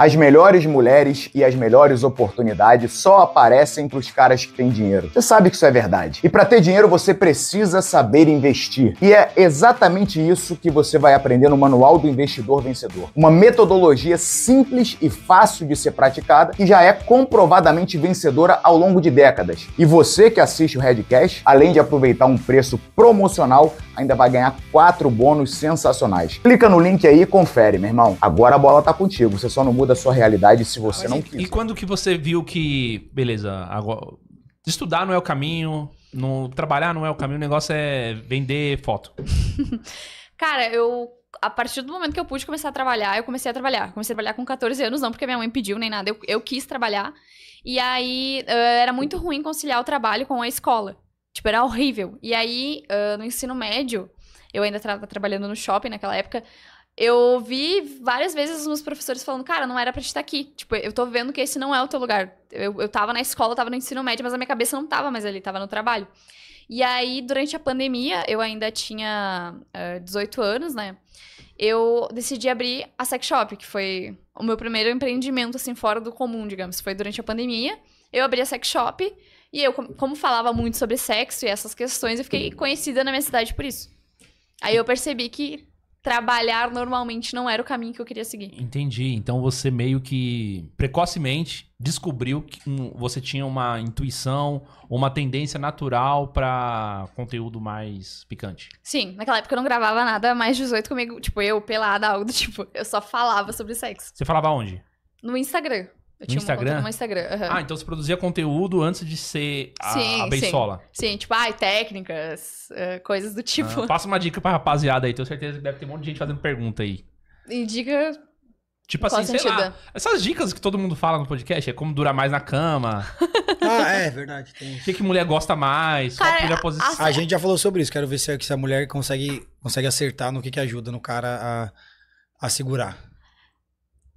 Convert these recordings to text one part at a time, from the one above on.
As melhores mulheres e as melhores oportunidades só aparecem para os caras que têm dinheiro. Você sabe que isso é verdade. E para ter dinheiro você precisa saber investir. E é exatamente isso que você vai aprender no Manual do Investidor Vencedor. Uma metodologia simples e fácil de ser praticada que já é comprovadamente vencedora ao longo de décadas. E você que assiste o Redcast, além de aproveitar um preço promocional, ainda vai ganhar quatro bônus sensacionais. Clica no link aí e confere, meu irmão. Agora a bola tá contigo, você só não muda da sua realidade se você ah, não e, quiser. E quando que você viu que, beleza, agora, estudar não é o caminho, não, trabalhar não é o caminho, o negócio é vender foto? Cara, eu a partir do momento que eu pude começar a trabalhar, eu comecei a trabalhar. Comecei a trabalhar com 14 anos, não porque minha mãe pediu nem nada, eu, eu quis trabalhar. E aí era muito ruim conciliar o trabalho com a escola. Tipo, era horrível. E aí, no ensino médio, eu ainda estava trabalhando no shopping naquela época, eu vi várias vezes os meus professores falando, cara, não era pra te estar aqui. Tipo, eu tô vendo que esse não é o teu lugar. Eu, eu tava na escola, eu tava no ensino médio, mas a minha cabeça não tava mais ali, tava no trabalho. E aí, durante a pandemia, eu ainda tinha uh, eh, 18 anos, né? Eu decidi abrir a sex shop, que foi o meu primeiro empreendimento, assim, fora do comum, digamos. Foi durante a pandemia. Eu abri a sex shop e eu, como falava muito sobre sexo e essas questões, eu fiquei conhecida na minha cidade por isso. Aí eu percebi que trabalhar normalmente não era o caminho que eu queria seguir. Entendi. Então você meio que precocemente descobriu que você tinha uma intuição, uma tendência natural para conteúdo mais picante. Sim, naquela época eu não gravava nada mais 18 comigo, tipo eu pelada algo do tipo, eu só falava sobre sexo. Você falava onde? No Instagram. Eu no Instagram? no Instagram. Uhum. Ah, então você produzia conteúdo antes de ser a, sim, a beisola. Sim. sim, tipo, ai, ah, técnicas, eh, coisas do ah, tipo. Ah, passa uma dica pra rapaziada aí, tenho certeza que deve ter um monte de gente fazendo pergunta aí. Indica. Tipo assim, sentido? sei lá. Essas dicas que todo mundo fala no podcast é como durar mais na cama. ah, é, é verdade. O que, que mulher gosta mais? Cara, qual a, a posição? Assim- a gente já falou sobre isso. Quero ver se, é se a mulher consegue, consegue acertar no que, que ajuda no cara a, a segurar.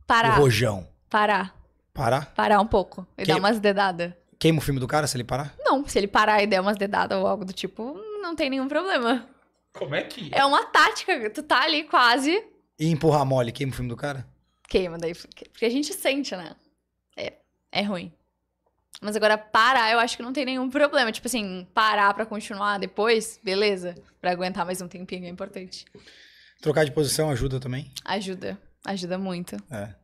Parar. O rojão. Parar. Parar? Parar um pouco e dar umas dedadas. Queima o filme do cara se ele parar? Não, se ele parar e der umas dedadas ou algo do tipo, não tem nenhum problema. Como é que. É uma tática, tu tá ali quase. E empurrar mole, queima o filme do cara? Queima, daí. Porque a gente sente, né? É, é ruim. Mas agora, parar, eu acho que não tem nenhum problema. Tipo assim, parar pra continuar depois, beleza. Pra aguentar mais um tempinho é importante. Trocar de posição ajuda também? Ajuda. Ajuda muito. É.